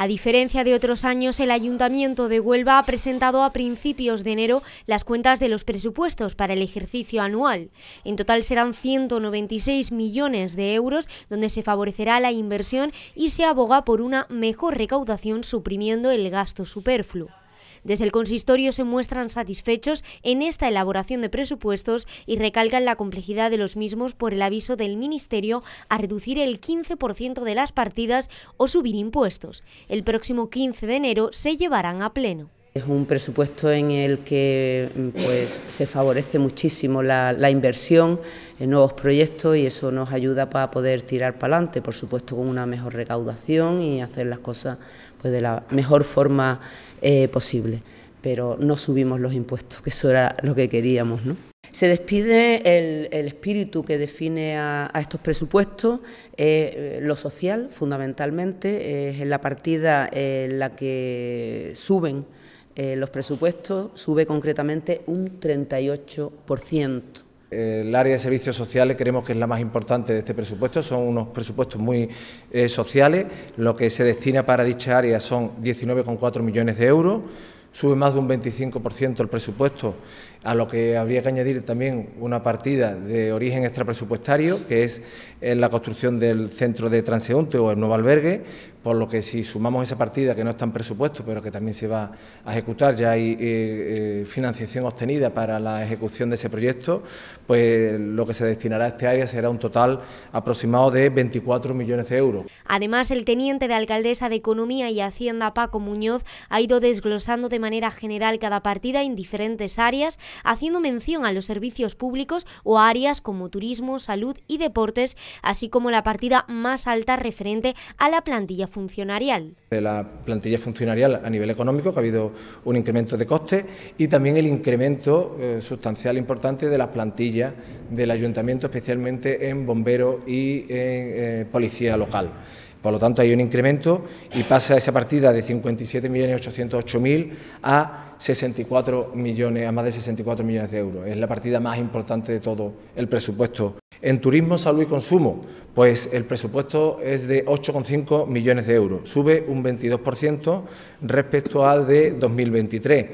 A diferencia de otros años, el Ayuntamiento de Huelva ha presentado a principios de enero las cuentas de los presupuestos para el ejercicio anual. En total serán 196 millones de euros, donde se favorecerá la inversión y se aboga por una mejor recaudación suprimiendo el gasto superfluo. Desde el consistorio se muestran satisfechos en esta elaboración de presupuestos y recalcan la complejidad de los mismos por el aviso del Ministerio a reducir el 15% de las partidas o subir impuestos. El próximo 15 de enero se llevarán a pleno. Es un presupuesto en el que mm, pues, se favorece muchísimo la, inversión en nuevos proyectos y eso nos ayuda para poder tirar para adelante, por supuesto con una mejor recaudación y hacer las cosas pues, de la mejor forma eh, posible. Pero no subimos los impuestos, que eso era lo que queríamos. ¿no? Se despide el, espíritu que define a, estos presupuestos, eh, lo social fundamentalmente, es la partida en la que suben eh, los presupuestos sube concretamente un 38%. El área de servicios sociales creemos que es la más importante de este presupuesto, son unos presupuestos muy eh, sociales, lo que se destina para dicha área son 19,4 millones de euros sube más de un 25% el presupuesto, a lo que habría que añadir también una partida de origen extrapresupuestario, que es eh, la construcción del centro de transeúnte o el nuevo albergue, por lo que si sumamos esa partida que no está en presupuesto, pero que también se va a ejecutar, ya hay eh, eh, financiación obtenida para la ejecución de ese proyecto, pues lo que se destinará a este área será un total aproximado de 24 millones de euros. Además, el teniente de alcaldesa de Economía y Hacienda, Paco Muñoz, ha ido desglosando de de manera general cada partida en diferentes áreas, haciendo mención a los servicios públicos o áreas como turismo, salud y deportes, así como la partida más alta referente a la plantilla funcionarial. De la plantilla funcionarial a nivel económico, que ha habido un incremento de coste y también el incremento eh, sustancial importante de las plantillas del ayuntamiento, especialmente en bomberos y en eh, policía local. Por lo tanto, hay un incremento y pasa esa partida de 57.808.000 a 64 millones, a más de 64 millones de euros. Es la partida más importante de todo el presupuesto. En turismo, salud y consumo, pues el presupuesto es de 8,5 millones de euros, sube un 22% respecto al de 2023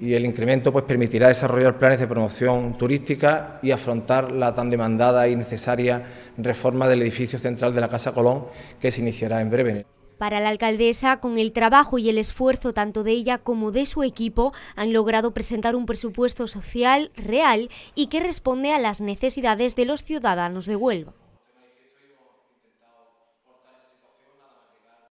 y el incremento pues, permitirá desarrollar planes de promoción turística y afrontar la tan demandada y necesaria reforma del edificio central de la Casa Colón que se iniciará en breve. Para la alcaldesa, con el trabajo y el esfuerzo tanto de ella como de su equipo, han logrado presentar un presupuesto social real y que responde a las necesidades de los ciudadanos de Huelva.